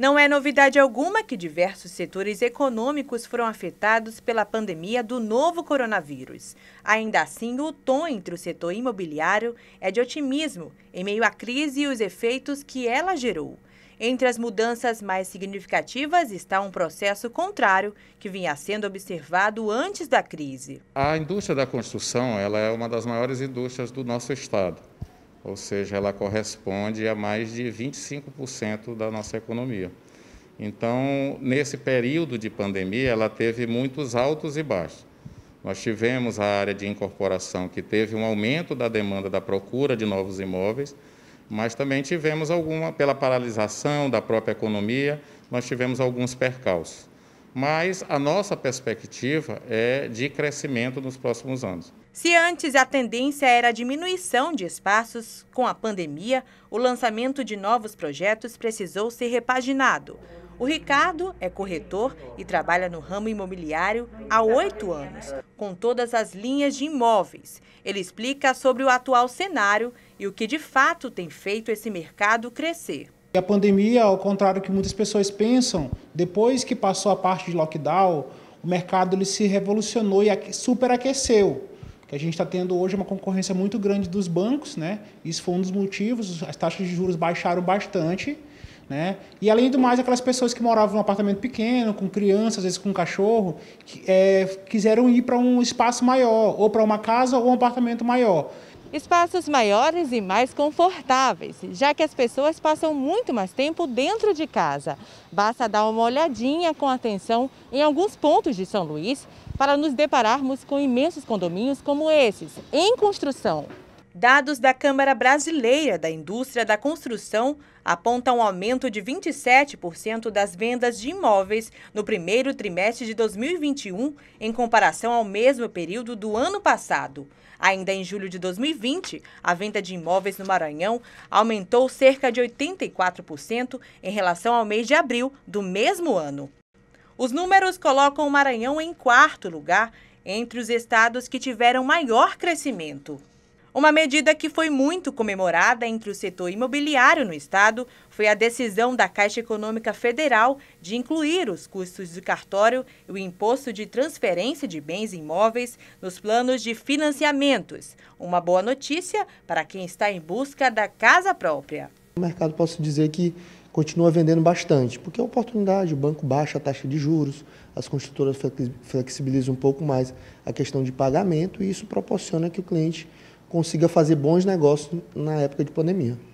Não é novidade alguma que diversos setores econômicos foram afetados pela pandemia do novo coronavírus. Ainda assim, o tom entre o setor imobiliário é de otimismo em meio à crise e os efeitos que ela gerou. Entre as mudanças mais significativas está um processo contrário que vinha sendo observado antes da crise. A indústria da construção ela é uma das maiores indústrias do nosso estado ou seja, ela corresponde a mais de 25% da nossa economia. Então, nesse período de pandemia, ela teve muitos altos e baixos. Nós tivemos a área de incorporação que teve um aumento da demanda da procura de novos imóveis, mas também tivemos alguma, pela paralisação da própria economia, nós tivemos alguns percalços mas a nossa perspectiva é de crescimento nos próximos anos. Se antes a tendência era a diminuição de espaços, com a pandemia, o lançamento de novos projetos precisou ser repaginado. O Ricardo é corretor e trabalha no ramo imobiliário há oito anos, com todas as linhas de imóveis. Ele explica sobre o atual cenário e o que de fato tem feito esse mercado crescer. E a pandemia, ao contrário do que muitas pessoas pensam, depois que passou a parte de lockdown, o mercado ele se revolucionou e superaqueceu. Que a gente está tendo hoje uma concorrência muito grande dos bancos, né? Isso foi um dos motivos. As taxas de juros baixaram bastante, né? E além do mais, aquelas pessoas que moravam num apartamento pequeno, com crianças, às vezes com um cachorro, que, é, quiseram ir para um espaço maior, ou para uma casa ou um apartamento maior. Espaços maiores e mais confortáveis, já que as pessoas passam muito mais tempo dentro de casa. Basta dar uma olhadinha com atenção em alguns pontos de São Luís para nos depararmos com imensos condomínios como esses, em construção. Dados da Câmara Brasileira da Indústria da Construção apontam um aumento de 27% das vendas de imóveis no primeiro trimestre de 2021 em comparação ao mesmo período do ano passado. Ainda em julho de 2020, a venda de imóveis no Maranhão aumentou cerca de 84% em relação ao mês de abril do mesmo ano. Os números colocam o Maranhão em quarto lugar entre os estados que tiveram maior crescimento. Uma medida que foi muito comemorada entre o setor imobiliário no estado foi a decisão da Caixa Econômica Federal de incluir os custos do cartório e o imposto de transferência de bens imóveis nos planos de financiamentos. Uma boa notícia para quem está em busca da casa própria. O mercado posso dizer que continua vendendo bastante, porque é oportunidade, o banco baixa a taxa de juros, as construtoras flexibilizam um pouco mais a questão de pagamento e isso proporciona que o cliente consiga fazer bons negócios na época de pandemia.